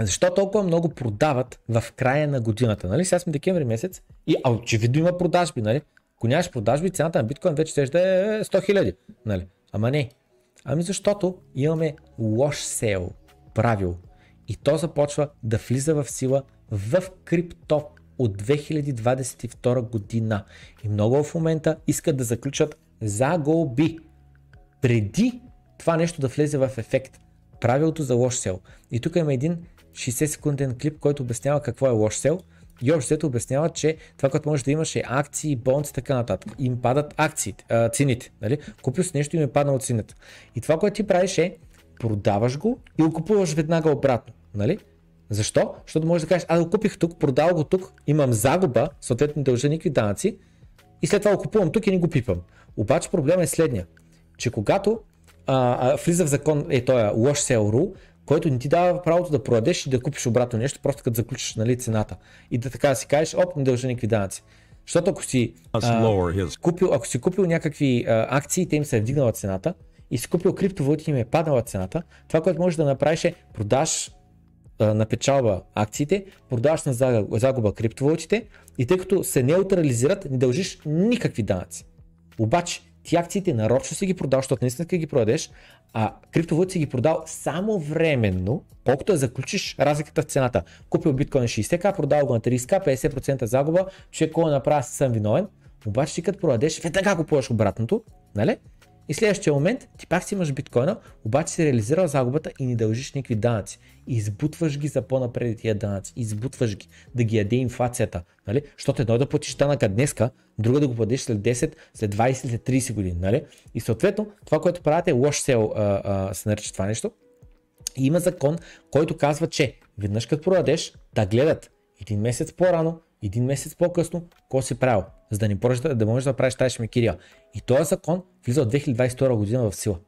Защо толкова много продават в края на годината? Нали? Сега сме декември месец и а очевидно има продажби. Нали? Ако нямаш продажби, цената на биткоин вече ще е 100 хиляди. Нали? Ама не. Ами защото имаме лош сел правило. И то започва да влиза в сила в крипто от 2022 година. И много в момента искат да заключат загуби преди това нещо да влезе в ефект. Правилото за лош сел. И тук има един 60 секунден клип, който обяснява какво е лош сел. И общото обяснява, че това, което можеш да имаш е акции, бонус и така нататък. Им падат акциите, а, цените. Нали? Купил си нещо и им е паднало цената. И това, което ти правиш е продаваш го и го купуваш веднага обратно. Нали? Защо? Защото можеш да кажеш, аз го купих тук, продал го тук, имам загуба, съответно дължа никакви данъци и след това го купувам тук и не го пипам. Обаче проблема е следния, че когато а, а, влиза в закон е този е лош сел рул, който не ти дава правото да продадеш и да купиш обратно нещо, просто като заключиш нали, цената. И да така си кажеш, оп, не дължа никакви данъци. Защото ако си, а, купил, ако си купил някакви а, акции, те им се е вдигнала цената и си купил криптовалути и им е паднала цената, това, което можеш да направиш е продаш на печалба акциите, продаваш на загуба криптовалутите и тъй като се неутрализират, не дължиш никакви данъци. Обаче, ти акциите нарочно си ги продал, защото наистина ги продадеш, а криптовалута си ги продал само временно, колкото да заключиш разликата в цената. Купил биткоин 60к, продал го на 30к, 50% загуба, че кола направя съм виновен, обаче ти като продадеш, веднага купуваш обратното, нали? И следващия момент ти пак си имаш биткоина, обаче си реализирал загубата и не дължиш никакви данъци. избутваш ги за по-напред тия данъци. Избутваш ги да ги яде инфлацията. Нали? Защото едно е да платиш данъка днеска, друго е да го платиш след 10, след 20, след 30 години. Нали? И съответно това, което правите е лош сел, а, а, се нарича това нещо. И има закон, който казва, че веднъж като продадеш, да гледат един месец по-рано, един месец по-късно, какво си правил, за да не можеш да, да можеш да правиш тази шмекирия. И този закон влиза от 2022 година в сила.